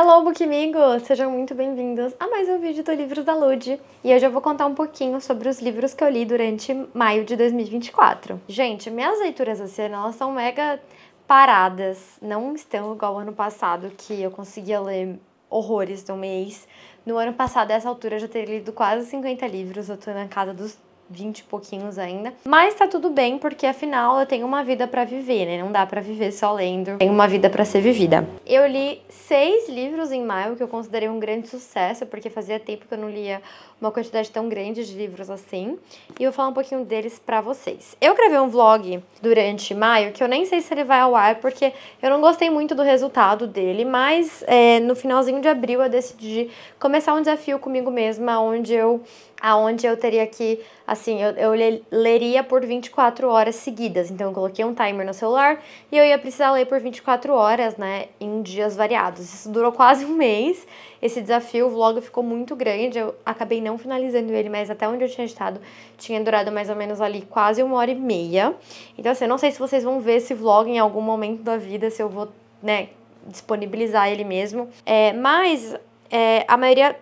Hello, Bookmigos! Sejam muito bem-vindos a mais um vídeo do Livros da Lude. E hoje eu vou contar um pouquinho sobre os livros que eu li durante maio de 2024. Gente, minhas leituras esse ano, elas são mega paradas. Não estão igual ano passado, que eu conseguia ler horrores no mês. No ano passado, a essa altura, eu já teria lido quase 50 livros. Eu tô na casa dos 20 e pouquinhos ainda. Mas tá tudo bem, porque afinal eu tenho uma vida para viver, né? Não dá para viver só lendo. Tem uma vida para ser vivida. Eu li seis livros em maio, que eu considerei um grande sucesso, porque fazia tempo que eu não lia uma quantidade tão grande de livros assim, e eu vou falar um pouquinho deles para vocês. Eu gravei um vlog durante maio, que eu nem sei se ele vai ao ar, porque eu não gostei muito do resultado dele, mas é, no finalzinho de abril eu decidi começar um desafio comigo mesma, onde eu aonde eu teria que, assim, eu, eu leria por 24 horas seguidas. Então, eu coloquei um timer no celular e eu ia precisar ler por 24 horas, né, em dias variados. Isso durou quase um mês. Esse desafio, o vlog ficou muito grande, eu acabei não finalizando ele, mas até onde eu tinha estado, tinha durado mais ou menos ali quase uma hora e meia. Então, assim, eu não sei se vocês vão ver esse vlog em algum momento da vida, se eu vou, né, disponibilizar ele mesmo. É, mas é, a maioria.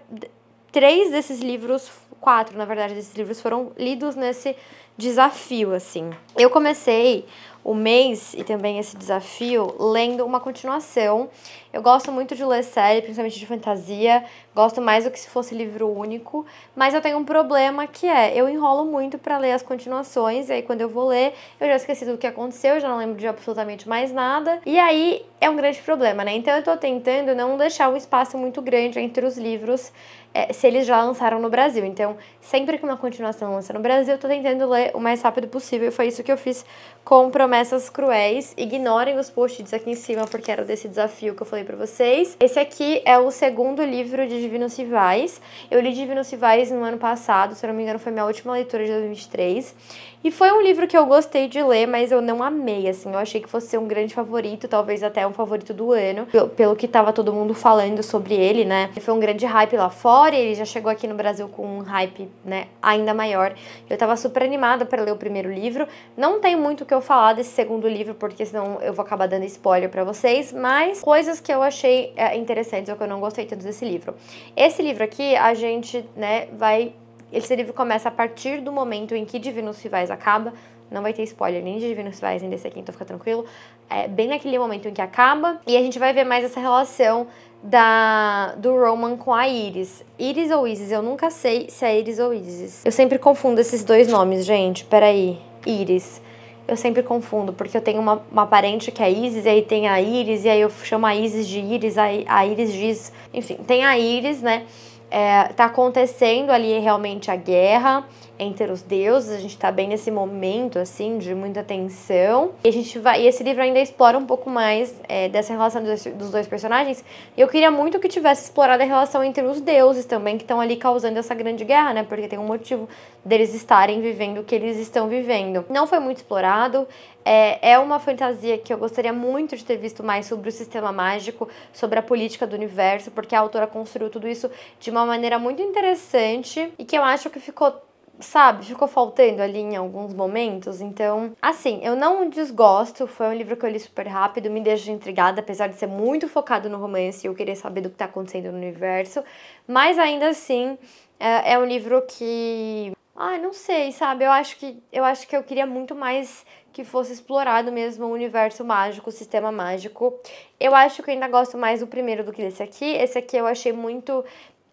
Três desses livros, quatro, na verdade, desses livros foram lidos nesse desafio, assim. Eu comecei o mês e também esse desafio lendo uma continuação. Eu gosto muito de ler série, principalmente de fantasia, gosto mais do que se fosse livro único, mas eu tenho um problema que é, eu enrolo muito para ler as continuações, e aí quando eu vou ler, eu já esqueci do que aconteceu, já não lembro de absolutamente mais nada, e aí é um grande problema, né? Então eu tô tentando não deixar um espaço muito grande entre os livros, é, se eles já lançaram no Brasil. Então, sempre que uma continuação lança no Brasil, eu tô tentando ler o mais rápido possível, e foi isso que eu fiz com Promessa promessas cruéis. Ignorem os post-its aqui em cima, porque era desse desafio que eu falei pra vocês. Esse aqui é o segundo livro de Divinos Civais. Eu li Divinos Civais no ano passado, se eu não me engano, foi minha última leitura de 2023. E foi um livro que eu gostei de ler, mas eu não amei, assim. Eu achei que fosse ser um grande favorito, talvez até um favorito do ano, pelo que tava todo mundo falando sobre ele, né? Foi um grande hype lá fora, e ele já chegou aqui no Brasil com um hype, né, ainda maior. Eu tava super animada para ler o primeiro livro. Não tem muito o que eu falar desse segundo livro, porque senão eu vou acabar dando spoiler para vocês, mas coisas que eu achei é, interessantes ou que eu não gostei tanto desse livro. Esse livro aqui, a gente, né, vai. Esse livro começa a partir do momento em que Divinos Rivais acaba. Não vai ter spoiler nem de Divinos Rivais, nem desse aqui, então fica tranquilo. É bem naquele momento em que acaba. E a gente vai ver mais essa relação da, do Roman com a Iris. Iris ou Isis? Eu nunca sei se é Iris ou Isis. Eu sempre confundo esses dois nomes, gente. Peraí. Iris eu sempre confundo, porque eu tenho uma, uma parente que é Isis, e aí tem a Iris, e aí eu chamo a Isis de Iris, a, a Iris diz. Enfim, tem a Iris, né? está é, tá acontecendo ali realmente a guerra entre os deuses. A gente está bem nesse momento assim de muita tensão. E a gente vai, e esse livro ainda explora um pouco mais é, dessa relação dos, dos, dois personagens. E eu queria muito que tivesse explorado a relação entre os deuses também que estão ali causando essa grande guerra, né? Porque tem um motivo deles estarem vivendo o que eles estão vivendo. Não foi muito explorado é, é uma fantasia que eu gostaria muito de ter visto mais sobre o sistema mágico, sobre a política do universo, porque a autora construiu tudo isso de uma maneira muito interessante e que eu acho que ficou sabe, ficou faltando ali em alguns momentos. Então, assim, eu não desgosto. Foi um livro que eu li super rápido, me deixa intrigada, apesar de ser muito focado no romance e eu querer saber do que tá acontecendo no universo. Mas ainda assim, é, é um livro que. Ah, não sei, sabe? Eu acho que eu acho que eu queria muito mais que fosse explorado mesmo o universo mágico, o sistema mágico. Eu acho que eu ainda gosto mais do primeiro do que desse aqui. Esse aqui eu achei muito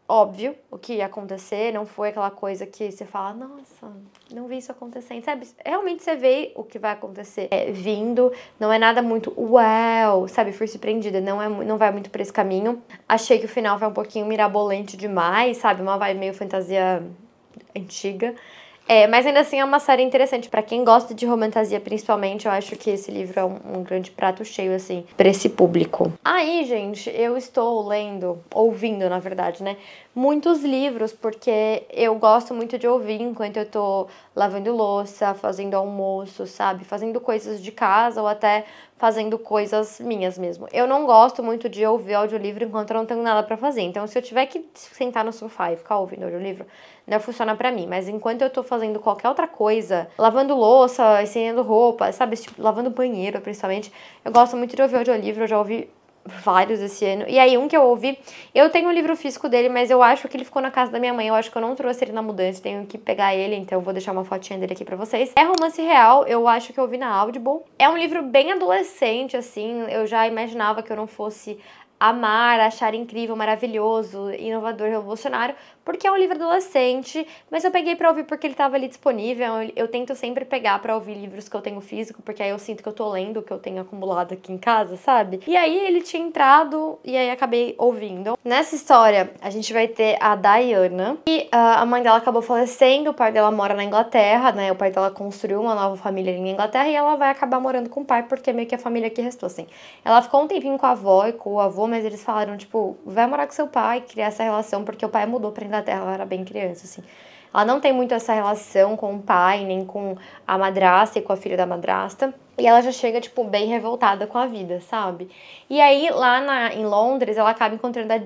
óbvio o que ia acontecer, não foi aquela coisa que você fala, nossa, não vi isso acontecendo, sabe? Realmente você vê o que vai acontecer é, vindo, não é nada muito uau, sabe? Fui surpreendida, não, é, não vai muito por esse caminho. Achei que o final foi um pouquinho mirabolante demais, sabe? Uma vibe meio fantasia antiga. É, mas ainda assim é uma série interessante. para quem gosta de romantasia, principalmente, eu acho que esse livro é um, um grande prato cheio, assim, pra esse público. Aí, gente, eu estou lendo, ouvindo, na verdade, né? Muitos livros, porque eu gosto muito de ouvir enquanto eu tô lavando louça, fazendo almoço, sabe? Fazendo coisas de casa ou até fazendo coisas minhas mesmo. Eu não gosto muito de ouvir audiolivro enquanto eu não tenho nada para fazer. Então, se eu tiver que sentar no sofá e ficar ouvindo audiolivro, não funciona para mim. Mas enquanto eu tô fazendo qualquer outra coisa, lavando louça, estendendo roupa, sabe? Tipo, lavando banheiro, principalmente, eu gosto muito de ouvir audiolivro. Eu já ouvi vários esse ano. E aí, um que eu ouvi, eu tenho o um livro físico dele, mas eu acho que ele ficou na casa da minha mãe. Eu acho que eu não trouxe ele na mudança, tenho que pegar ele, então eu vou deixar uma fotinha dele aqui pra vocês. É romance real, eu acho que eu ouvi na Audible. É um livro bem adolescente, assim, eu já imaginava que eu não fosse amar, achar incrível, maravilhoso, inovador, revolucionário, porque é um livro adolescente, mas eu peguei para ouvir porque ele estava ali disponível. Eu, eu tento sempre pegar para ouvir livros que eu tenho físico, porque aí eu sinto que eu tô lendo o que eu tenho acumulado aqui em casa, sabe? E aí ele tinha entrado e aí acabei ouvindo. Nessa história, a gente vai ter a Diana, e uh, ah, a mãe dela acabou falecendo, o pai dela mora na Inglaterra, né? O pai dela construiu uma nova família ali na Inglaterra e ela vai acabar morando com o pai, porque meio que a família que restou, assim. Ela ficou um tempinho com a avó e com o avô, mas eles falaram, tipo, vai morar com seu pai, criar essa relação, porque o pai mudou pra Inglaterra, ela era bem criança, assim. Ela não tem muito essa relação com o pai, nem com a madrasta e com a filha da madrasta. E ela já chega, tipo, bem revoltada com a vida, sabe? E aí, lá na, em Londres, ela acaba encontrando a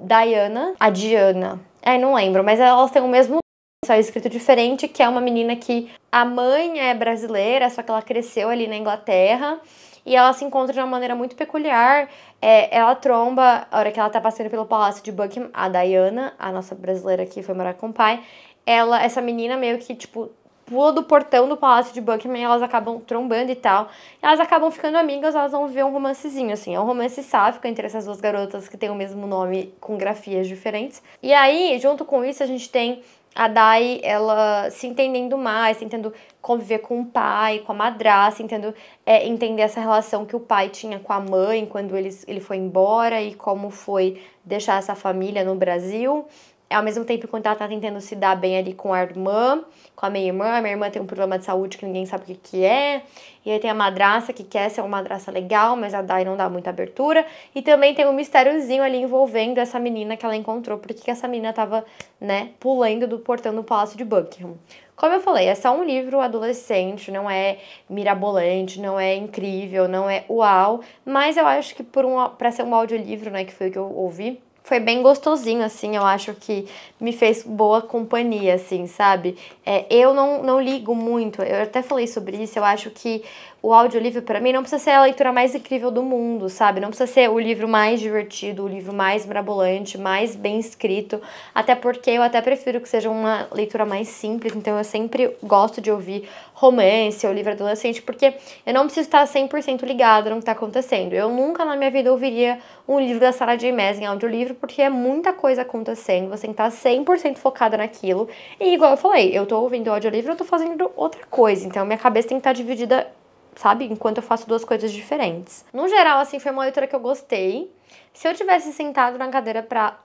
Diana, a Diana. É, não lembro, mas elas têm o mesmo só é escrito diferente, que é uma menina que a mãe é brasileira, só que ela cresceu ali na Inglaterra e ela se encontra de uma maneira muito peculiar. É, ela tromba, a hora que ela tá passando pelo palácio de Buckingham, a Diana, a nossa brasileira que foi morar com o pai, ela, essa menina meio que, tipo, pula do portão do palácio de Buckingham e elas acabam trombando e tal. E elas acabam ficando amigas, elas vão viver um romancezinho, assim. É um romance sáfico entre essas duas garotas que têm o mesmo nome com grafias diferentes. E aí, junto com isso, a gente tem a Dai, ela se entendendo mais, tentando conviver com o pai, com a madrasta, tentando é, entender essa relação que o pai tinha com a mãe quando ele ele foi embora e como foi deixar essa família no Brasil ao mesmo tempo enquanto ela tá tentando se dar bem ali com a irmã, com a minha irmã, a minha irmã tem um problema de saúde que ninguém sabe o que, que é, e aí tem a madraça que quer ser uma madraça legal, mas a Dai não dá muita abertura, e também tem um mistériozinho ali envolvendo essa menina que ela encontrou, porque que essa menina tava, né, pulando do portão do Palácio de Buckingham. Como eu falei, é só um livro adolescente, não é mirabolante, não é incrível, não é uau, mas eu acho que por um, para ser um audiolivro, né, que foi o que eu ouvi, foi bem gostosinho, assim, eu acho que me fez boa companhia, assim, sabe? É, eu não, não ligo muito, eu até falei sobre isso, eu acho que o audiolivro para mim não precisa ser a leitura mais incrível do mundo, sabe? Não precisa ser o livro mais divertido, o livro mais mirabolante, mais bem escrito, até porque eu até prefiro que seja uma leitura mais simples, então eu sempre gosto de ouvir romance ou livro adolescente, porque eu não preciso estar 100% ligada no que está acontecendo. Eu nunca na minha vida ouviria um livro da Sarah J. Maas em audiolivro, porque é muita coisa acontecendo, você tem que estar 100% focada naquilo. E igual eu falei, eu tô ouvindo o audiolivro, eu tô fazendo outra coisa, então minha cabeça tem que estar dividida sabe? Enquanto eu faço duas coisas diferentes. No geral, assim, foi uma leitura que eu gostei. Se eu tivesse sentado na cadeira pra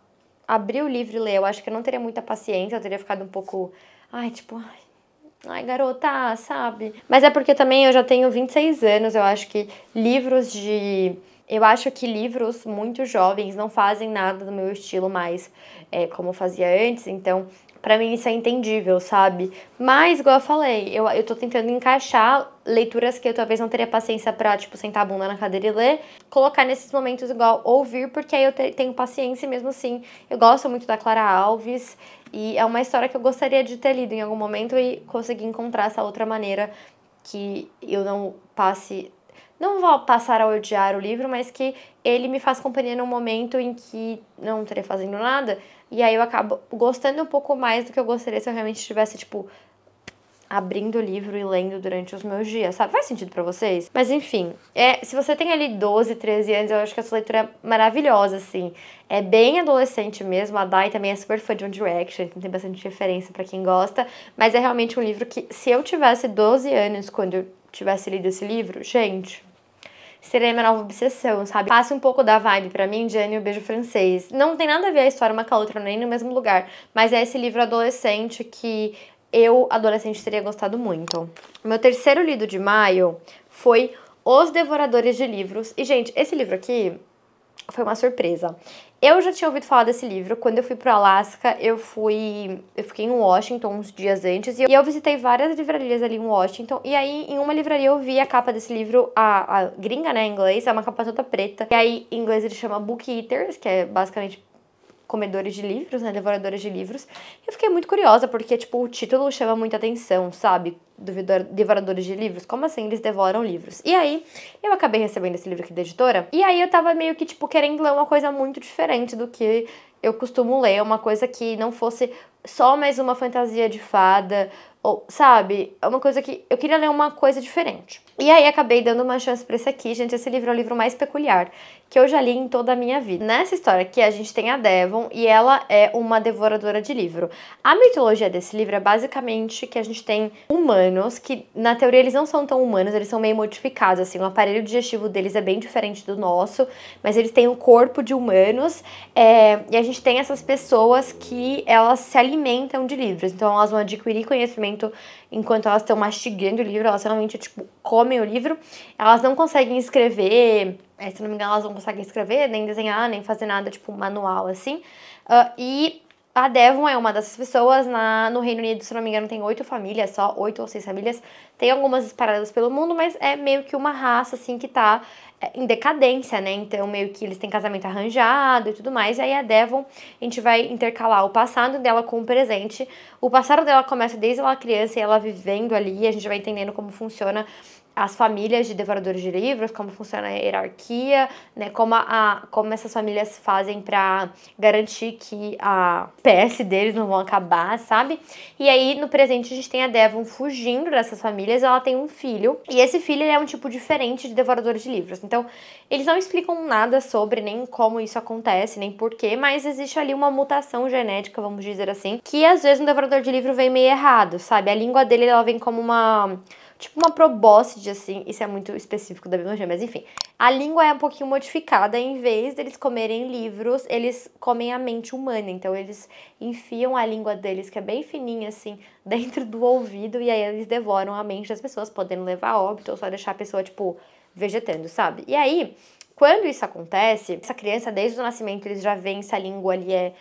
abrir o livro e ler, eu acho que eu não teria muita paciência, eu teria ficado um pouco. Ai, tipo, ai, ai garota, sabe? Mas é porque também eu já tenho 26 anos, eu acho que livros de. Eu acho que livros muito jovens não fazem nada do meu estilo mais é, como fazia antes, então para mim isso é entendível, sabe? Mas, igual eu falei, eu, eu tô tentando encaixar leituras que eu talvez não teria paciência pra, tipo, sentar a bunda na cadeira e ler, colocar nesses momentos igual ouvir, porque aí eu te, tenho paciência mesmo assim. Eu gosto muito da Clara Alves e é uma história que eu gostaria de ter lido em algum momento e conseguir encontrar essa outra maneira que eu não passe não vou passar a odiar o livro, mas que ele me faz companhia num momento em que não estaria fazendo nada, e aí eu acabo gostando um pouco mais do que eu gostaria se eu realmente estivesse, tipo, abrindo o livro e lendo durante os meus dias, sabe? Faz sentido para vocês? Mas enfim, é, se você tem ali 12, 13 anos, eu acho que essa leitura é maravilhosa, assim. É bem adolescente mesmo, a Dai também é super fã de One Direction, então tem bastante referência para quem gosta, mas é realmente um livro que, se eu tivesse 12 anos quando eu tivesse lido esse livro, gente, seria minha nova obsessão, sabe? Passe um pouco da vibe para mim de e o Beijo Francês. Não tem nada a ver a história uma com a outra, nem no mesmo lugar, mas é esse livro adolescente que eu, adolescente, teria gostado muito. Meu terceiro lido de maio foi Os Devoradores de Livros. E, gente, esse livro aqui foi uma surpresa. Eu já tinha ouvido falar desse livro. Quando eu fui para Alasca, eu fui, eu fiquei em Washington uns dias antes e eu visitei várias livrarias ali em Washington. E aí em uma livraria eu vi a capa desse livro, a, a gringa, né, em inglês, é uma capa toda preta. E aí em inglês ele chama Book Eaters, que é basicamente comedores de livros, né, devoradores de livros. Eu fiquei muito curiosa porque tipo o título chama muita atenção, sabe? devoradores de livros, como assim eles devoram livros? E aí, eu acabei recebendo esse livro aqui da editora, e aí eu tava meio que tipo querendo ler uma coisa muito diferente do que eu costumo ler, uma coisa que não fosse só mais uma fantasia de fada, ou sabe? É uma coisa que eu queria ler uma coisa diferente. E aí acabei dando uma chance para esse aqui, gente. Esse livro é o livro mais peculiar que eu já li em toda a minha vida. Nessa história aqui, a gente tem a Devon e ela é uma devoradora de livro. A mitologia desse livro é basicamente que a gente tem humanos que, na teoria, eles não são tão humanos, eles são meio modificados, assim. O aparelho digestivo deles é bem diferente do nosso, mas eles têm o um corpo de humanos. É, e a gente tem essas pessoas que elas se alimentam alimentam de livros. Então elas vão adquirir conhecimento enquanto elas estão mastigando o livro, elas realmente tipo comem o livro. Elas não conseguem escrever, eh, se não me engano, elas não conseguem escrever, nem desenhar, nem fazer nada tipo manual assim. Uh, e a Devon é uma dessas pessoas. Na, no Reino Unido, se não me engano, tem oito famílias, só oito ou seis famílias. Tem algumas espalhadas pelo mundo, mas é meio que uma raça, assim, que tá é, em decadência, né? Então, meio que eles têm casamento arranjado e tudo mais. E aí a Devon, a gente vai intercalar o passado dela com o presente. O passado dela começa desde ela criança e ela vivendo ali, a gente vai entendendo como funciona as famílias de devoradores de livros, como funciona a hierarquia, né, como, a, como essas famílias fazem para garantir que a PS deles não vão acabar, sabe? E aí, no presente, a gente tem a Devon fugindo dessas famílias, ela tem um filho, e esse filho é um tipo diferente de devorador de livros. Então, eles não explicam nada sobre nem como isso acontece, nem porquê, mas existe ali uma mutação genética, vamos dizer assim, que às vezes um devorador de livro vem meio errado, sabe? A língua dele, ela vem como uma tipo uma probóscide, assim. Isso é muito específico da biologia, mas enfim. A língua é um pouquinho modificada. Em vez deles comerem livros, eles comem a mente humana. Então, eles enfiam a língua deles, que é bem fininha, assim, dentro do ouvido. E aí, eles devoram a mente das pessoas, podendo levar óbito ou só deixar a pessoa, tipo, vegetando, sabe? E aí, quando isso acontece, essa criança, desde o nascimento, eles já veem se a língua ali é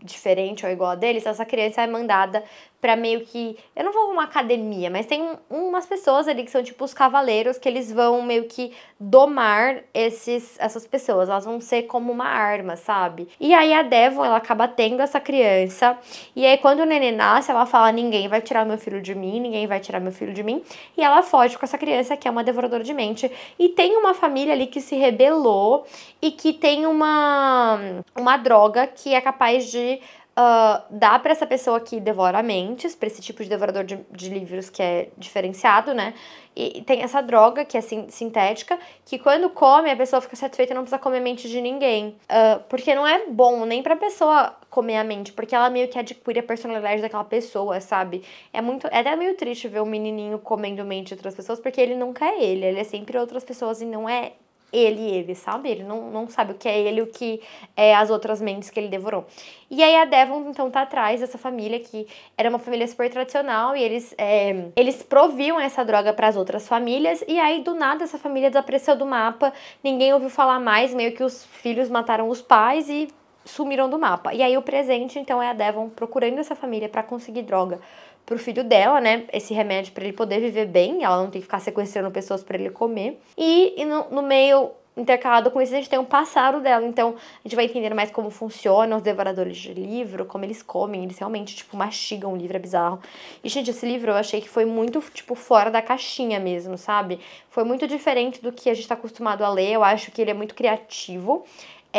diferente ou igual a deles, essa criança é mandada para meio que. Eu não vou uma academia, mas tem umas pessoas ali que são tipo os cavaleiros que eles vão meio que domar esses, essas pessoas. Elas vão ser como uma arma, sabe? E aí a Devon, ela acaba tendo essa criança. E aí quando o neném nasce, ela fala: ninguém vai tirar meu filho de mim, ninguém vai tirar meu filho de mim. E ela foge com essa criança que é uma devoradora de mente. E tem uma família ali que se rebelou e que tem uma, uma droga que é capaz de Uh, dá para essa pessoa que devora mentes, para esse tipo de devorador de, de, livros que é diferenciado, né? E tem essa droga que é sin sintética, que quando come a pessoa fica satisfeita e não precisa comer mente de ninguém. Uh, porque não é bom nem pra pessoa comer a mente, porque ela meio que adquire a personalidade daquela pessoa, sabe? É muito, é até meio triste ver um menininho comendo mente de outras pessoas, porque ele nunca é ele, ele é sempre outras pessoas e não é ele, ele, sabe? Ele não, não sabe o que é ele, o que é as outras mentes que ele devorou. E aí a Devon, então, tá atrás dessa família, que era uma família super tradicional, e eles, é, eles proviam essa droga para as outras famílias, e aí do nada essa família desapareceu do mapa, ninguém ouviu falar mais, meio que os filhos mataram os pais e sumiram do mapa. E aí o presente, então, é a Devon procurando essa família para conseguir droga pro filho dela, né? Esse remédio para ele poder viver bem, ela não tem que ficar sequestrando pessoas para ele comer. E, e no, no meio intercalado com isso, a gente tem um passado dela. Então, a gente vai entender mais como funciona os devoradores de livro, como eles comem, eles realmente, tipo, mastigam o livro, é bizarro. E, gente, esse livro eu achei que foi muito, tipo, fora da caixinha mesmo, sabe? Foi muito diferente do que a gente tá acostumado a ler. Eu acho que ele é muito criativo.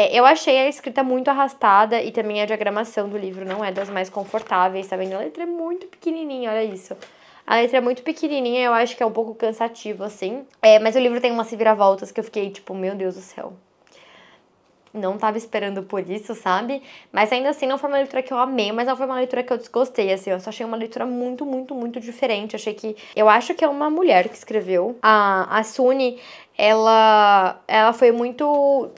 É, eu achei a escrita muito arrastada e também a diagramação do livro não é das mais confortáveis, tá vendo? A letra é muito pequenininha, olha isso. A letra é muito pequenininha, eu acho que é um pouco cansativo, assim. É, mas o livro tem umas viravoltas que eu fiquei tipo, meu Deus do céu. Não tava esperando por isso, sabe? Mas ainda assim, não foi uma leitura que eu amei, mas não foi uma leitura que eu desgostei, assim. Eu só achei uma leitura muito, muito, muito diferente. Achei que. Eu acho que é uma mulher que escreveu. A, a Suni, ela, ela foi muito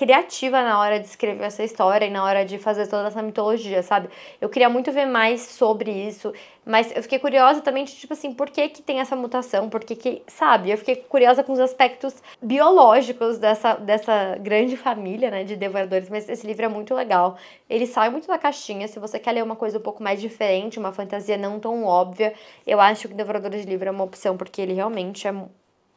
criativa na hora de escrever essa história e na hora de fazer toda essa mitologia, sabe? Eu queria muito ver mais sobre isso, mas eu fiquei curiosa também de, tipo assim, por que que tem essa mutação, por que que, sabe? Eu fiquei curiosa com os aspectos biológicos dessa, dessa grande família, né, de devoradores, mas esse livro é muito legal. Ele sai muito da caixinha, se você quer ler uma coisa um pouco mais diferente, uma fantasia não tão óbvia, eu acho que Devoradores de Livro é uma opção, porque ele realmente é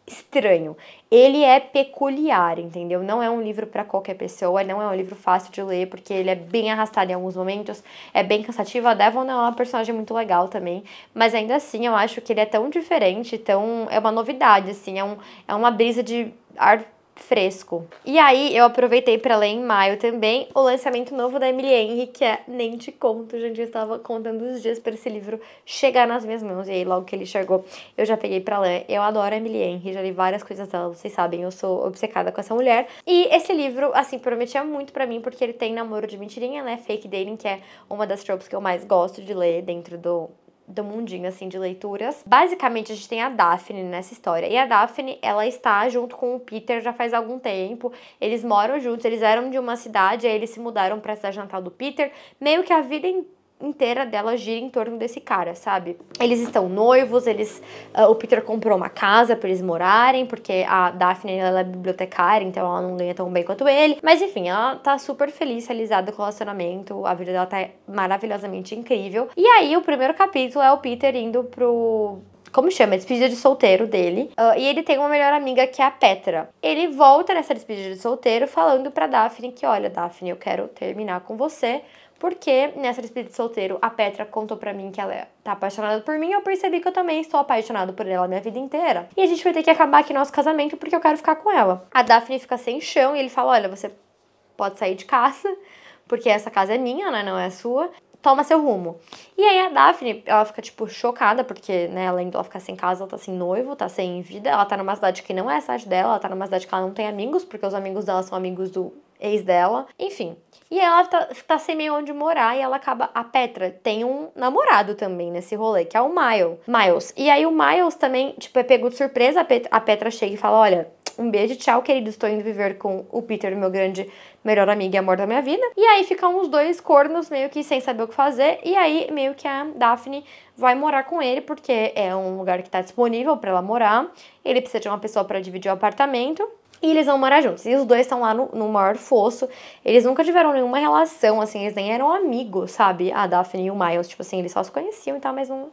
estranho. Ele é peculiar, entendeu? Não é um livro para qualquer pessoa, não é um livro fácil de ler, porque ele é bem arrastado em alguns momentos, é bem cansativo. A Devon é uma personagem muito legal também, mas ainda assim eu acho que ele é tão diferente, tão. É uma novidade, assim, é, um, é uma brisa de ar fresco. E aí eu aproveitei para ler em maio também o lançamento novo da Emily Henry, que é Nem Te Conto, gente, eu estava contando os dias para esse livro chegar nas minhas mãos, e aí logo que ele chegou eu já peguei para ler, eu adoro a Emily Henry, já li várias coisas dela, vocês sabem, eu sou obcecada com essa mulher, e esse livro, assim, prometia muito para mim, porque ele tem namoro de mentirinha, né, fake dating, que é uma das tropas que eu mais gosto de ler dentro do do mundinho assim de leituras. Basicamente a gente tem a Daphne nessa história. E a Daphne, ela está junto com o Peter já faz algum tempo. Eles moram juntos, eles eram de uma cidade, aí eles se mudaram para cidade natal do Peter. Meio que a vida inteira inteira dela gira em torno desse cara, sabe? Eles estão noivos, eles uh, o Peter comprou uma casa para eles morarem, porque a Daphne ela é bibliotecária, então ela não ganha tão bem quanto ele. Mas enfim, ela tá super feliz, realizada com o relacionamento, a vida dela tá maravilhosamente incrível. E aí o primeiro capítulo é o Peter indo pro como chama? Despedida de solteiro dele. Uh, e ele tem uma melhor amiga que é a Petra. Ele volta nessa despedida de solteiro falando pra Daphne que, olha, Daphne, eu quero terminar com você porque nessa despedida de solteiro, a Petra contou para mim que ela tá apaixonada por mim, eu percebi que eu também estou apaixonado por ela a minha vida inteira. E a gente vai ter que acabar aqui nosso casamento porque eu quero ficar com ela. A Daphne fica sem chão e ele fala: "Olha, você pode sair de casa, porque essa casa é minha, né, não é sua. Toma seu rumo. E aí a Daphne, ela fica, tipo, chocada, porque, né, além de ela ficar sem casa, ela tá sem noivo, tá sem vida, ela tá numa cidade que não é a cidade dela, ela tá numa cidade que ela não tem amigos, porque os amigos dela são amigos do ex dela, enfim. E ela tá, tá sem meio onde morar e ela acaba. A Petra tem um namorado também nesse rolê, que é o Miles. Miles. E aí o Miles também, tipo, é pego de surpresa. A Petra, a Petra chega e fala: Olha, um beijo, tchau, querido. Estou indo viver com o Peter, meu grande melhor amigo e amor da minha vida. E aí ficam os dois cornos meio que sem saber o que fazer. E aí meio que a Daphne vai morar com ele porque é um lugar que está disponível para ela morar. Ele precisa de uma pessoa para dividir o apartamento e eles vão morar juntos. E os dois estão lá no, no maior fosso. Eles nunca tiveram nenhuma relação, assim, eles nem eram amigos, sabe? A Daphne e o Miles, tipo assim, eles só se conheciam e tal, mas não,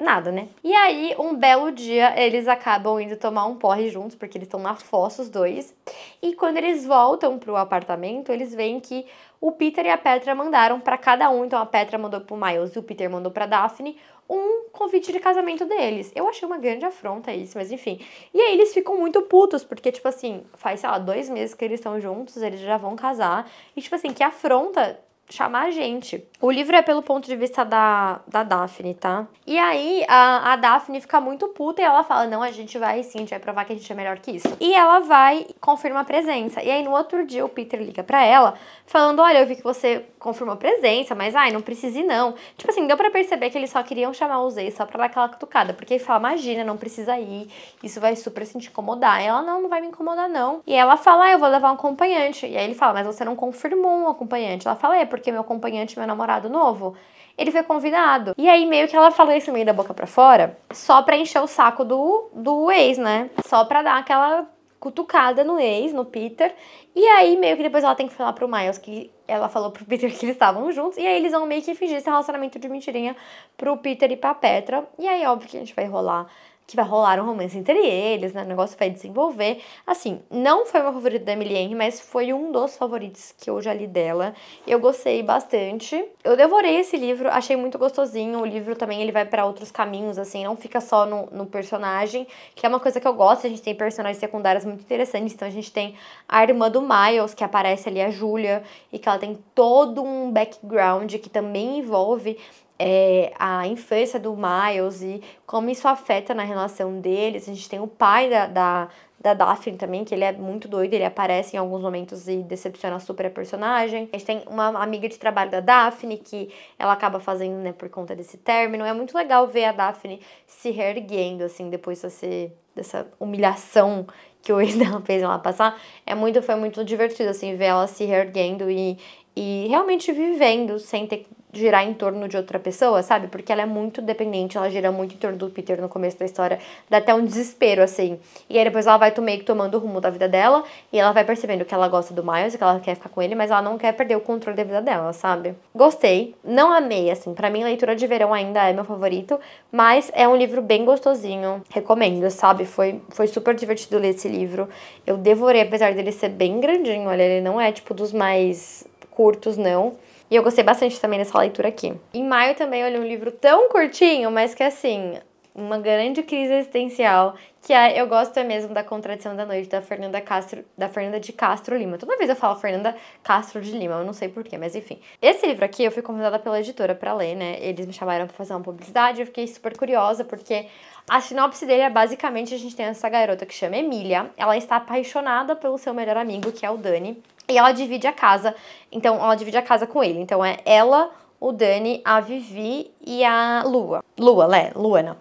nada, né? E aí, um belo dia, eles acabam indo tomar um porre juntos, porque eles estão na fossa os dois. E quando eles voltam pro apartamento, eles veem que o Peter e a Petra mandaram para cada um, então a Petra mandou pro Miles e o Peter mandou pra Daphne, um convite de casamento deles. Eu achei uma grande afronta isso, mas enfim. E aí eles ficam muito putos, porque, tipo assim, faz, sei lá, dois meses que eles estão juntos, eles já vão casar. E, tipo assim, que afronta chamar a gente. O livro é pelo ponto de vista da, da Daphne, tá? E aí a, a Daphne fica muito puta e ela fala: Não, a gente vai sim, a gente vai provar que a gente é melhor que isso. E ela vai e confirma a presença. E aí no outro dia o Peter liga para ela, falando: Olha, eu vi que você confirmou a presença, mas ai, não precise não. Tipo assim, deu para perceber que eles só queriam chamar o Zay só pra dar aquela cutucada, porque ele fala: Imagina, não precisa ir, isso vai super se te incomodar. E ela: Não, não vai me incomodar não. E ela fala: ah, Eu vou levar um acompanhante. E aí ele fala: Mas você não confirmou um acompanhante. Ela fala: É, porque porque meu acompanhante, meu namorado novo, ele foi convidado. E aí meio que ela falou isso meio da boca para fora, só pra encher o saco do, do ex, né? Só pra dar aquela cutucada no ex, no Peter. E aí meio que depois ela tem que falar pro Miles que ela falou pro Peter que eles estavam juntos. E aí eles vão meio que fingir esse relacionamento de mentirinha pro Peter e pra Petra. E aí óbvio que a gente vai rolar que vai rolar um romance entre eles, né? O negócio vai desenvolver. Assim, não foi meu favorito da Emily Henry, mas foi um dos favoritos que eu já li dela. Eu gostei bastante. Eu devorei esse livro, achei muito gostosinho. O livro também ele vai para outros caminhos, assim, não fica só no, no personagem, que é uma coisa que eu gosto. A gente tem personagens secundários muito interessantes. Então a gente tem a irmã do Miles, que aparece ali, a Julia, e que ela tem todo um background que também envolve é, a infância do Miles e como isso afeta na relação deles. A gente tem o pai da, da, da Daphne também, que ele é muito doido, ele aparece em alguns momentos e decepciona super a personagem. A gente tem uma amiga de trabalho da Daphne, que ela acaba fazendo, né, por conta desse término. É muito legal ver a Daphne se reerguendo, assim, depois desse, dessa humilhação que o ex dela fez ela passar. É muito, foi muito divertido, assim, ver ela se reerguendo e, e realmente vivendo sem ter girar em torno de outra pessoa, sabe? Porque ela é muito dependente, ela gira muito em torno do Peter no começo da história, dá até um desespero, assim. E aí depois ela vai meio que tomando o rumo da vida dela, e ela vai percebendo que ela gosta do Miles, que ela quer ficar com ele, mas ela não quer perder o controle da vida dela, sabe? Gostei, não amei, assim, para mim leitura de verão ainda é meu favorito, mas é um livro bem gostosinho, recomendo, sabe? Foi, foi super divertido ler esse livro, eu devorei, apesar dele ser bem grandinho, olha, ele não é, tipo, dos mais curtos, não. E eu gostei bastante também dessa leitura aqui. Em maio também eu li um livro tão curtinho, mas que assim, uma grande crise existencial, que é Eu Gosto É Mesmo da Contradição da Noite, da Fernanda Castro, da Fernanda de Castro Lima. Toda vez eu falo Fernanda Castro de Lima, eu não sei porquê, mas enfim. Esse livro aqui eu fui convidada pela editora para ler, né? Eles me chamaram para fazer uma publicidade, eu fiquei super curiosa, porque a sinopse dele é basicamente a gente tem essa garota que chama Emília, ela está apaixonada pelo seu melhor amigo, que é o Dani, e ela divide a casa, então ela divide a casa com ele. Então é ela, o Dani, a Vivi e a Lua. Lua, né? não.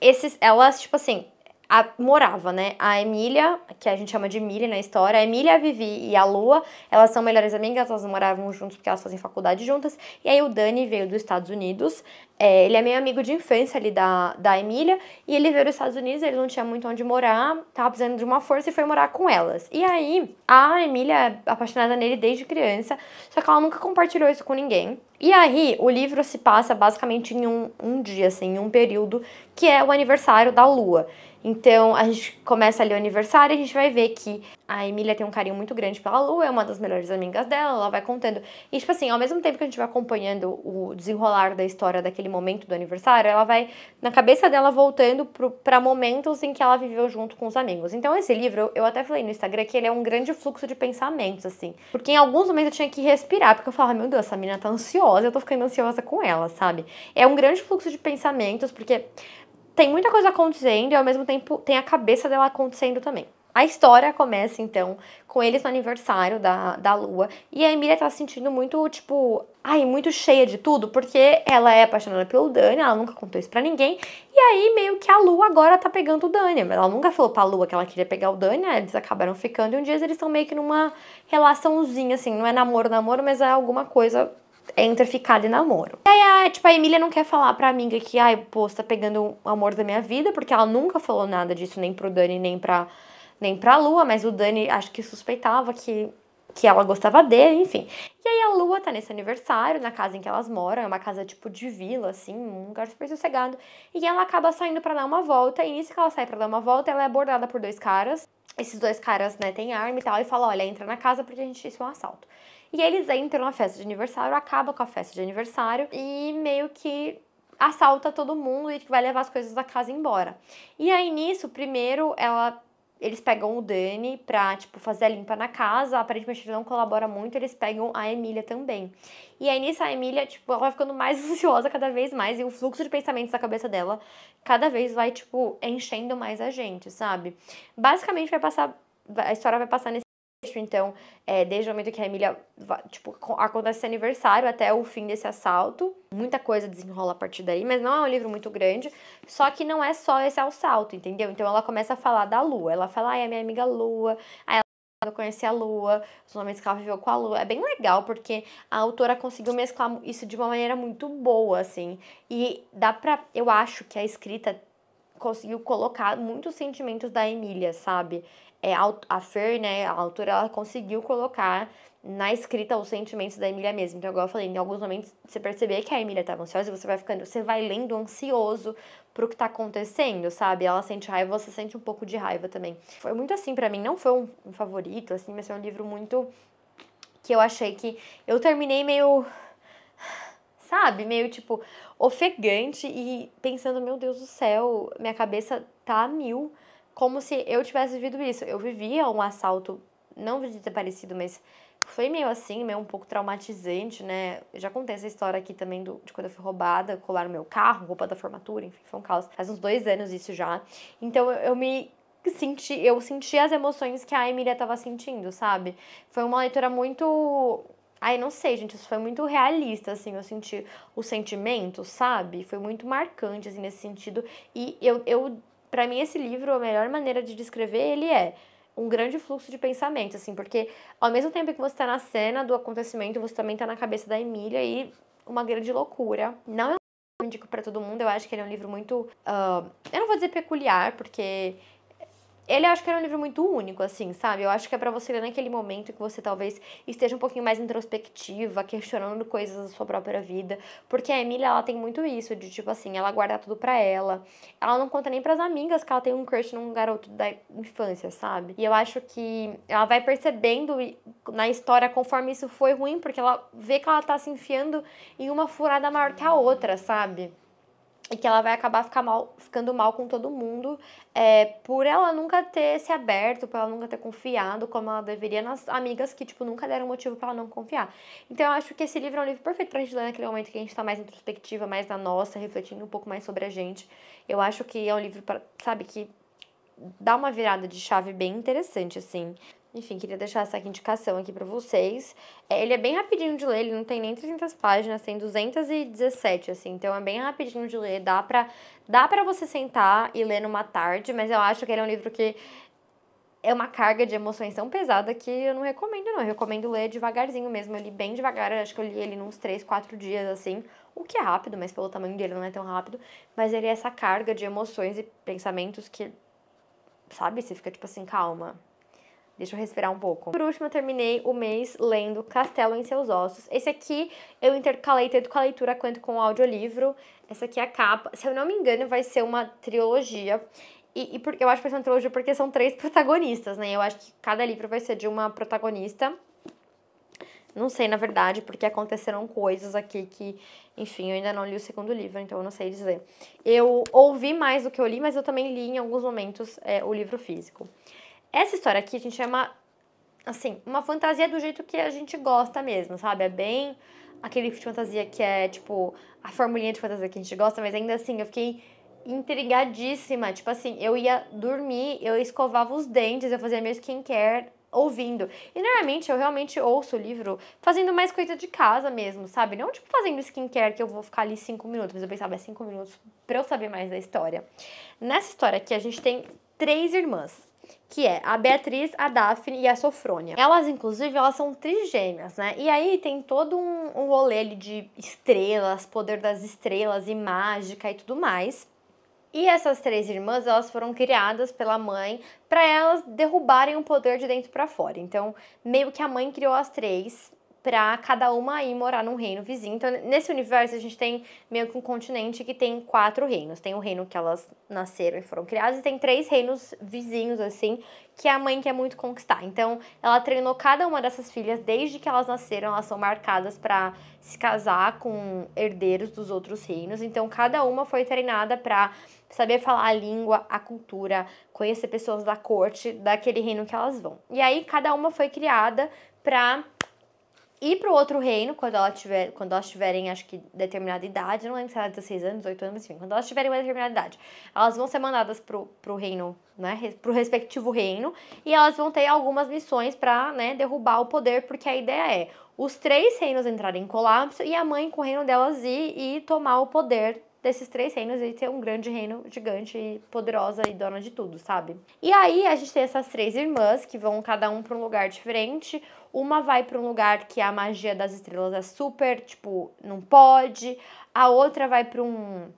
Esses, elas, tipo assim, a, morava, né? A Emília, que a gente chama de Emília na história, a Emília, a Vivi e a Lua, elas são melhores amigas, elas moravam juntas porque elas fazem faculdade juntas. E aí o Dani veio dos Estados Unidos, é, ele é meio amigo de infância ali da, da Emília, e ele veio dos Estados Unidos, ele não tinha muito onde morar, tava precisando de uma força e foi morar com elas. E aí a Emília é apaixonada nele desde criança, só que ela nunca compartilhou isso com ninguém. E aí, o livro se passa basicamente em um, um dia, assim, em um período, que é o aniversário da Lua. Então a gente começa ali o aniversário e a gente vai ver que a Emília tem um carinho muito grande pela Lu, é uma das melhores amigas dela, ela vai contando. E, tipo assim, ao mesmo tempo que a gente vai acompanhando o desenrolar da história daquele momento do aniversário, ela vai, na cabeça dela, voltando para momentos em que ela viveu junto com os amigos. Então, esse livro, eu até falei no Instagram que ele é um grande fluxo de pensamentos, assim. Porque em alguns momentos eu tinha que respirar, porque eu falava, meu Deus, essa menina tá ansiosa, eu tô ficando ansiosa com ela, sabe? É um grande fluxo de pensamentos, porque tem muita coisa acontecendo e ao mesmo tempo tem a cabeça dela acontecendo também. A história começa, então, com eles no aniversário da, da Lua. E a Emília tá se sentindo muito, tipo, ai, muito cheia de tudo, porque ela é apaixonada pelo Dani, ela nunca contou isso pra ninguém. E aí, meio que a Lua agora tá pegando o Dani. Mas ela nunca falou pra Lua que ela queria pegar o Dani, né? Eles acabaram ficando. E um dia eles estão meio que numa relaçãozinha, assim, não é namoro, namoro, mas é alguma coisa entre ficada e namoro. E aí, a, tipo, a Emília não quer falar pra amiga que, ai, pô, você tá pegando o amor da minha vida, porque ela nunca falou nada disso, nem pro Dani, nem pra, nem pra Lua, mas o Dani acho que suspeitava que que ela gostava dele, enfim. E aí a Lua tá nesse aniversário, na casa em que elas moram, é uma casa tipo de vila, assim, um lugar super sossegado. E ela acaba saindo para dar uma volta, e nisso que ela sai para dar uma volta, ela é abordada por dois caras. Esses dois caras, né, tem arma e tal, e fala: olha, entra na casa porque a gente disse um assalto. E eles entram na festa de aniversário, acaba com a festa de aniversário e meio que assalta todo mundo e tipo, vai levar as coisas da casa embora. E aí nisso, primeiro ela eles pegam o Dani pra, tipo, fazer a limpa na casa. Aparentemente ele não colabora muito, eles pegam a Emília também. E aí nisso a Emília, tipo, ela vai ficando mais ansiosa cada vez mais e o fluxo de pensamentos da cabeça dela cada vez vai, tipo, enchendo mais a gente, sabe? Basicamente vai passar. A história vai passar Tipo, então, é, desde o momento que a Emília, tipo, acontece esse aniversário até o fim desse assalto, muita coisa desenrola a partir daí, mas não é um livro muito grande, só que não é só esse assalto, entendeu? Então ela começa a falar da Lua, ela fala, ai, a é minha amiga Lua, aí ela eu a Lua, os momentos que ela viveu com a Lua. É bem legal, porque a autora conseguiu mesclar isso de uma maneira muito boa, assim. E dá pra. Eu acho que a escrita conseguiu colocar muitos sentimentos da Emília, sabe? é, a Fer, né, a autora, ela conseguiu colocar na escrita os sentimentos da Emília mesmo. Então, igual eu falei, em alguns momentos você percebe que a Emília estava tá ansiosa e você vai ficando, você vai lendo ansioso pro que tá acontecendo, sabe? Ela sente raiva, você sente um pouco de raiva também. Foi muito assim para mim, não foi um, um favorito, assim, mas foi um livro muito que eu achei que eu terminei meio sabe, meio tipo ofegante e pensando, meu Deus do céu, minha cabeça tá a mil como se eu tivesse vivido isso. Eu vivia um assalto, não de ter parecido, mas foi meio assim, meio um pouco traumatizante, né? Eu já contei essa história aqui também do, de quando eu fui roubada, colaram meu carro, roupa da formatura, enfim, foi um caos. Faz uns dois anos isso já. Então eu, eu me senti, eu senti as emoções que a Emília tava sentindo, sabe? Foi uma leitura muito. Ai, não sei, gente, isso foi muito realista, assim, eu senti o sentimento, sabe? Foi muito marcante, assim, nesse sentido. E eu, eu para mim esse livro, a melhor maneira de descrever ele é um grande fluxo de pensamento, assim, porque ao mesmo tempo que você tá na cena do acontecimento, você também tá na cabeça da Emília e uma grande loucura. Não é um livro que eu indico para todo mundo, eu acho que ele é um livro muito. Uh, eu não vou dizer peculiar, porque ele acho que era um livro muito único, assim, sabe? Eu acho que é para você ler naquele momento que você talvez esteja um pouquinho mais introspectiva, questionando coisas da sua própria vida, porque a Emília ela tem muito isso de tipo assim, ela guarda tudo pra ela. Ela não conta nem para as amigas que ela tem um crush num garoto da infância, sabe? E eu acho que ela vai percebendo na história conforme isso foi ruim, porque ela vê que ela tá se enfiando em uma furada maior que a outra, sabe? e que ela vai acabar ficar mal, ficando mal com todo mundo é, por ela nunca ter se aberto, por ela nunca ter confiado como ela deveria nas amigas que, tipo, nunca deram motivo para ela não confiar. Então eu acho que esse livro é um livro perfeito pra gente ler naquele momento que a gente tá mais introspectiva, mais na nossa, refletindo um pouco mais sobre a gente. Eu acho que é um livro, pra, sabe, que dá uma virada de chave bem interessante, assim. Enfim, queria deixar essa aqui, indicação aqui para vocês. É, ele é bem rapidinho de ler, ele não tem nem 300 páginas, tem 217, assim. Então é bem rapidinho de ler, dá para dá pra você sentar e ler numa tarde, mas eu acho que ele é um livro que é uma carga de emoções tão pesada que eu não recomendo, não. Eu recomendo ler devagarzinho mesmo. Eu li bem devagar, acho que eu li ele uns 3, 4 dias, assim. O que é rápido, mas pelo tamanho dele não é tão rápido. Mas ele é essa carga de emoções e pensamentos que, sabe, você fica tipo assim, calma. Deixa eu respirar um pouco. Por último, eu terminei o mês lendo Castelo em Seus Ossos. Esse aqui eu intercalei tanto com a leitura quanto com o audiolivro. Essa aqui é a capa. Se eu não me engano, vai ser uma trilogia. E, e por, eu acho que vai ser uma trilogia porque são três protagonistas, né? Eu acho que cada livro vai ser de uma protagonista. Não sei, na verdade, porque aconteceram coisas aqui que, enfim, eu ainda não li o segundo livro, então eu não sei dizer. Eu ouvi mais do que eu li, mas eu também li em alguns momentos é, o livro físico. Essa história aqui a gente chama, assim, uma fantasia do jeito que a gente gosta mesmo, sabe? É bem aquele tipo de fantasia que é, tipo, a formulinha de fantasia que a gente gosta, mas ainda assim, eu fiquei intrigadíssima. Tipo assim, eu ia dormir, eu escovava os dentes, eu fazia meu skincare ouvindo. E normalmente eu realmente ouço o livro fazendo mais coisa de casa mesmo, sabe? Não tipo fazendo skincare que eu vou ficar ali cinco minutos, mas eu pensava, é cinco minutos pra eu saber mais da história. Nessa história aqui a gente tem três irmãs que é a Beatriz, a Daphne e a Sofrônia. Elas, inclusive, elas são trigêmeas, né? E aí tem todo um, um rolê de estrelas, poder das estrelas e mágica e tudo mais. E essas três irmãs, elas foram criadas pela mãe para elas derrubarem o poder de dentro para fora. Então, meio que a mãe criou as três para cada uma ir morar num reino vizinho. Então, nesse universo, a gente tem meio que um continente que tem quatro reinos. Tem o reino que elas nasceram e foram criadas, e tem três reinos vizinhos, assim, que a mãe quer muito conquistar. Então, ela treinou cada uma dessas filhas desde que elas nasceram, elas são marcadas para se casar com herdeiros dos outros reinos. Então, cada uma foi treinada para saber falar a língua, a cultura, conhecer pessoas da corte daquele reino que elas vão. E aí, cada uma foi criada para ir para o outro reino quando, ela tiver, quando elas tiverem, acho que, determinada idade. Não lembro se era 16 anos, 18 anos, enfim. Quando elas tiverem uma determinada idade, elas vão ser mandadas pro, pro reino, né? Pro respectivo reino. E elas vão ter algumas missões para né, derrubar o poder, porque a ideia é os três reinos entrarem em colapso e a mãe com o reino delas ir e tomar o poder desses três reinos e ter um grande reino gigante e poderosa e dona de tudo, sabe? E aí a gente tem essas três irmãs que vão cada um para um lugar diferente. Uma vai para um lugar que a magia das estrelas é super, tipo, não pode. A outra vai para um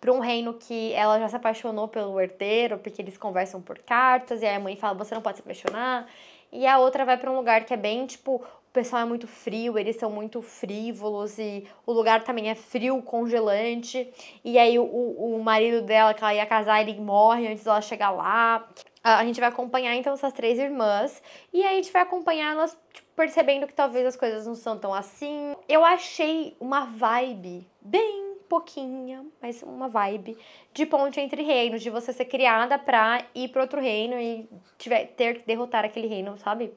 para um reino que ela já se apaixonou pelo herdeiro, porque eles conversam por cartas e aí a mãe fala: "Você não pode se apaixonar" e a outra vai para um lugar que é bem tipo pessoal é muito frio, eles são muito frívolos e o lugar também é frio, congelante. E aí o, o marido dela, que ela ia casar, ele morre antes dela chegar lá. A gente vai acompanhar então essas três irmãs e aí a gente vai acompanhar elas tipo, percebendo que talvez as coisas não são tão assim. Eu achei uma vibe bem pouquinha, mas uma vibe de ponte entre reinos, de você ser criada pra ir pro outro reino e tiver, ter que derrotar aquele reino, sabe?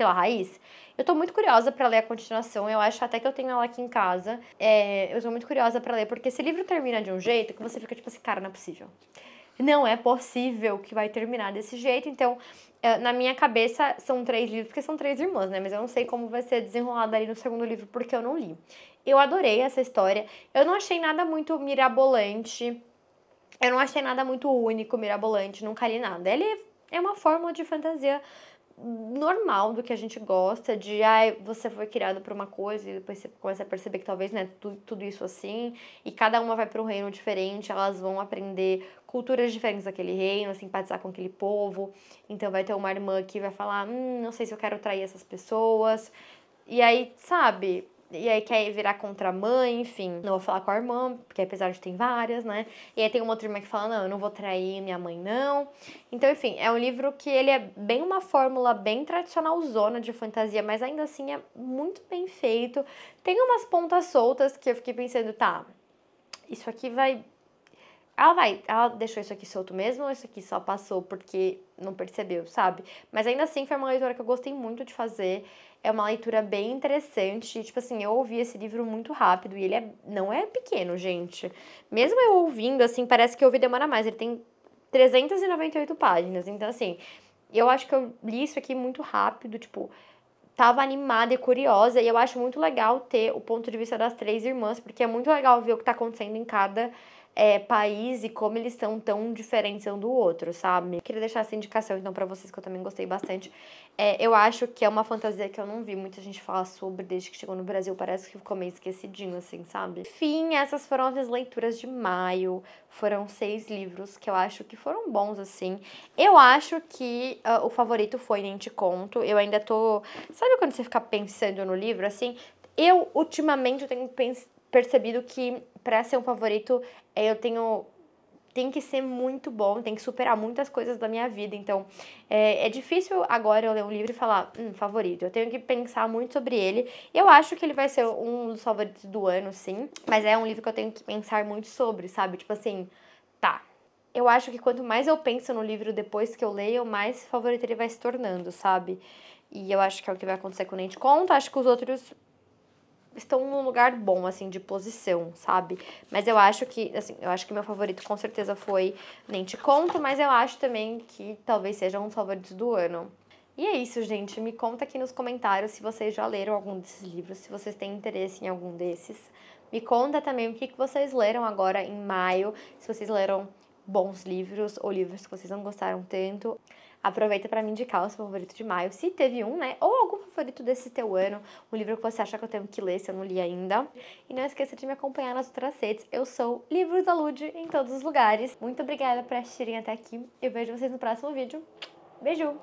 pela raiz. Eu tô muito curiosa para ler a continuação, eu acho até que eu tenho ela aqui em casa. É, eu tô muito curiosa para ler, porque esse livro termina de um jeito que você fica tipo assim, cara, não é possível. Não é possível que vai terminar desse jeito, então é, na minha cabeça são três livros, porque são três irmãs, né? Mas eu não sei como vai ser desenrolado ali no segundo livro, porque eu não li. Eu adorei essa história. Eu não achei nada muito mirabolante. Eu não achei nada muito único, mirabolante, nunca li nada. Ele é uma fórmula de fantasia normal do que a gente gosta, de ai, ah, você foi criado por uma coisa e depois você começa a perceber que talvez não é tudo, tudo isso assim, e cada uma vai para um reino diferente, elas vão aprender culturas diferentes daquele reino, simpatizar com aquele povo. Então vai ter uma irmã que vai falar, hum, não sei se eu quero trair essas pessoas. E aí, sabe, e aí quer virar contra a mãe, enfim, não vou falar com a irmã, porque apesar de ter várias, né? E aí tem uma outra irmã que fala, não, eu não vou trair minha mãe, não. Então, enfim, é um livro que ele é bem uma fórmula bem tradicional zona de fantasia, mas ainda assim é muito bem feito. Tem umas pontas soltas que eu fiquei pensando, tá, isso aqui vai ela vai, ela deixou isso aqui solto mesmo ou isso aqui só passou porque não percebeu, sabe? Mas ainda assim foi uma leitura que eu gostei muito de fazer. É uma leitura bem interessante. Tipo assim, eu ouvi esse livro muito rápido e ele é, não é pequeno, gente. Mesmo eu ouvindo, assim, parece que eu ouvi demora mais. Ele tem 398 páginas. Então, assim, eu acho que eu li isso aqui muito rápido, tipo. Tava animada e curiosa, e eu acho muito legal ter o ponto de vista das três irmãs, porque é muito legal ver o que tá acontecendo em cada é, país e como eles estão tão diferentes um do outro, sabe? Queria deixar essa indicação então para vocês que eu também gostei bastante. É, eu acho que é uma fantasia que eu não vi muita gente falar sobre desde que chegou no Brasil, parece que ficou meio esquecidinho, assim, sabe? Enfim, essas foram as leituras de maio, foram seis livros que eu acho que foram bons, assim. Eu acho que uh, o favorito foi Nem Te Conto, eu ainda tô. Sabe quando você fica pensando no livro, assim? Eu, ultimamente, eu tenho, pens percebido que para ser um favorito é, eu tenho tem que ser muito bom, tem que superar muitas coisas da minha vida. Então, é, é difícil agora eu ler um livro e falar, hum, favorito. Eu tenho que pensar muito sobre ele. Eu acho que ele vai ser um dos favoritos do ano, sim. Mas é um livro que eu tenho que pensar muito sobre, sabe? Tipo assim, tá. Eu acho que quanto mais eu penso no livro depois que eu leio, mais favorito ele vai se tornando, sabe? E eu acho que é o que vai acontecer quando a gente conta. Acho que os outros estão num lugar bom, assim, de posição, sabe? Mas eu acho que, assim, eu acho que meu favorito com certeza foi Nem Te Conto, mas eu acho também que talvez seja um dos favoritos do ano. E é isso, gente. Me conta aqui nos comentários se vocês já leram algum desses livros, se vocês têm interesse em algum desses. Me conta também o que, que vocês leram agora em maio, se vocês leram bons livros ou livros que vocês não gostaram tanto. Aproveita para me indicar o seu favorito de maio, se teve um, né? Ou algum favorito desse teu ano, um livro que você acha que eu tenho que ler se eu não li ainda. E não esqueça de me acompanhar nas outras redes. Eu sou Livros da Lude em todos os lugares. Muito obrigada por assistirem até aqui. Eu vejo vocês no próximo vídeo. Beijo!